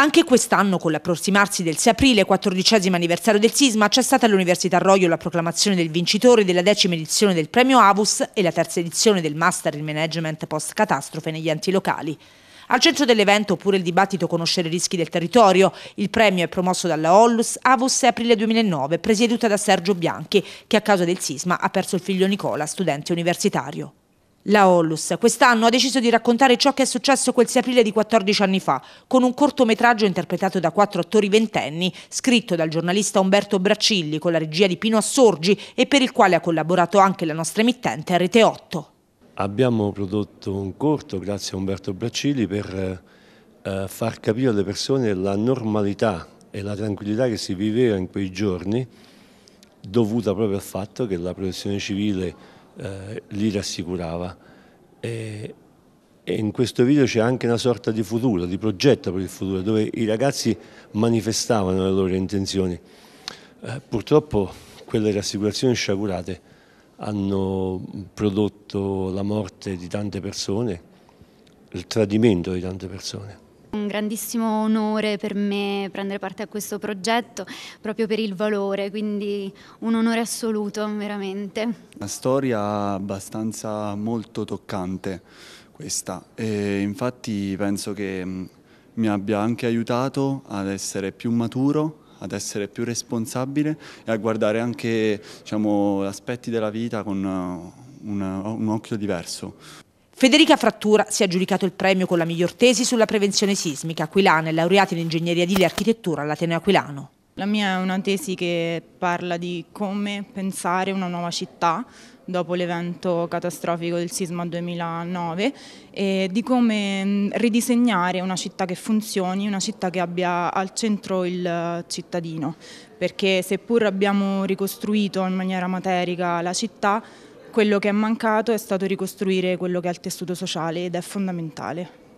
Anche quest'anno, con l'approssimarsi del 6 aprile, 14 anniversario del sisma, c'è stata all'Università Roio la proclamazione del vincitore della decima edizione del premio Avus e la terza edizione del Master in Management Post-Catastrofe negli enti locali. Al centro dell'evento pure il dibattito Conoscere i rischi del territorio. Il premio è promosso dalla Ollus Avus aprile 2009, presieduta da Sergio Bianchi, che a causa del sisma ha perso il figlio Nicola, studente universitario. La Ollus quest'anno ha deciso di raccontare ciò che è successo quel 6 aprile di 14 anni fa, con un cortometraggio interpretato da quattro attori ventenni, scritto dal giornalista Umberto Braccilli con la regia di Pino Assorgi e per il quale ha collaborato anche la nostra emittente Rete 8. Abbiamo prodotto un corto, grazie a Umberto Braccilli, per eh, eh, far capire alle persone la normalità e la tranquillità che si viveva in quei giorni, dovuta proprio al fatto che la protezione civile eh, li rassicurava. E, e in questo video c'è anche una sorta di futuro, di progetto per il futuro, dove i ragazzi manifestavano le loro intenzioni. Eh, purtroppo quelle rassicurazioni sciagurate hanno prodotto la morte di tante persone, il tradimento di tante persone. Un grandissimo onore per me prendere parte a questo progetto proprio per il valore, quindi un onore assoluto veramente. Una storia abbastanza molto toccante questa e infatti penso che mm, mi abbia anche aiutato ad essere più maturo ad essere più responsabile e a guardare anche diciamo, aspetti della vita con uh, un, uh, un occhio diverso. Federica Frattura si è aggiudicato il premio con la miglior tesi sulla prevenzione sismica aquilana e laureata in ingegneria di architettura all'Ateneo Aquilano. La mia è una tesi che parla di come pensare una nuova città dopo l'evento catastrofico del sisma 2009 e di come mm, ridisegnare una città che funzioni, una città che abbia al centro il eh, cittadino, perché seppur abbiamo ricostruito in maniera materica la città, quello che è mancato è stato ricostruire quello che è il tessuto sociale ed è fondamentale.